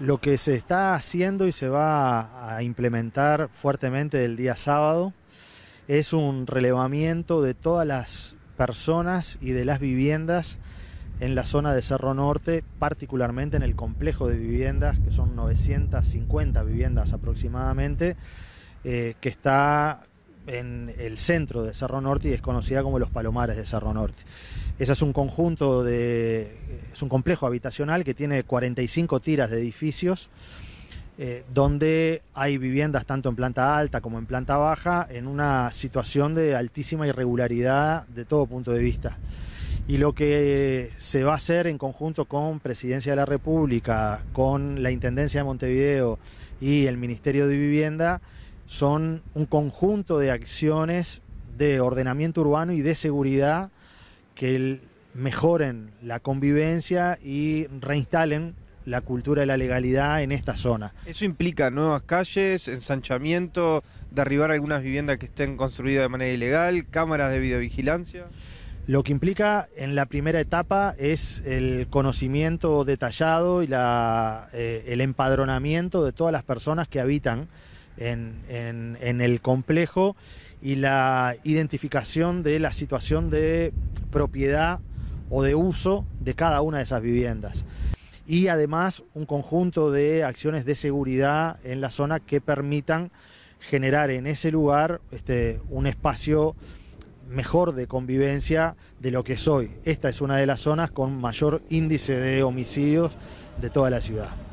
Lo que se está haciendo y se va a implementar fuertemente el día sábado es un relevamiento de todas las personas y de las viviendas en la zona de Cerro Norte, particularmente en el complejo de viviendas, que son 950 viviendas aproximadamente, eh, que está en el centro de Cerro Norte y es conocida como los Palomares de Cerro Norte. Ese es un conjunto de. es un complejo habitacional que tiene 45 tiras de edificios. Eh, donde hay viviendas tanto en planta alta como en planta baja en una situación de altísima irregularidad de todo punto de vista. Y lo que se va a hacer en conjunto con Presidencia de la República, con la Intendencia de Montevideo y el Ministerio de Vivienda son un conjunto de acciones de ordenamiento urbano y de seguridad que mejoren la convivencia y reinstalen la cultura de la legalidad en esta zona. Eso implica nuevas calles, ensanchamiento, derribar algunas viviendas que estén construidas de manera ilegal, cámaras de videovigilancia. Lo que implica en la primera etapa es el conocimiento detallado y eh, el empadronamiento de todas las personas que habitan en, el complejo y la identificación de la situación de propiedad o de uso de cada una de esas viviendas. Y además un conjunto de acciones de seguridad en la zona que permitan generar en ese lugar este, un espacio mejor de convivencia de lo que es hoy. Esta es una de las zonas con mayor índice de homicidios de toda la ciudad.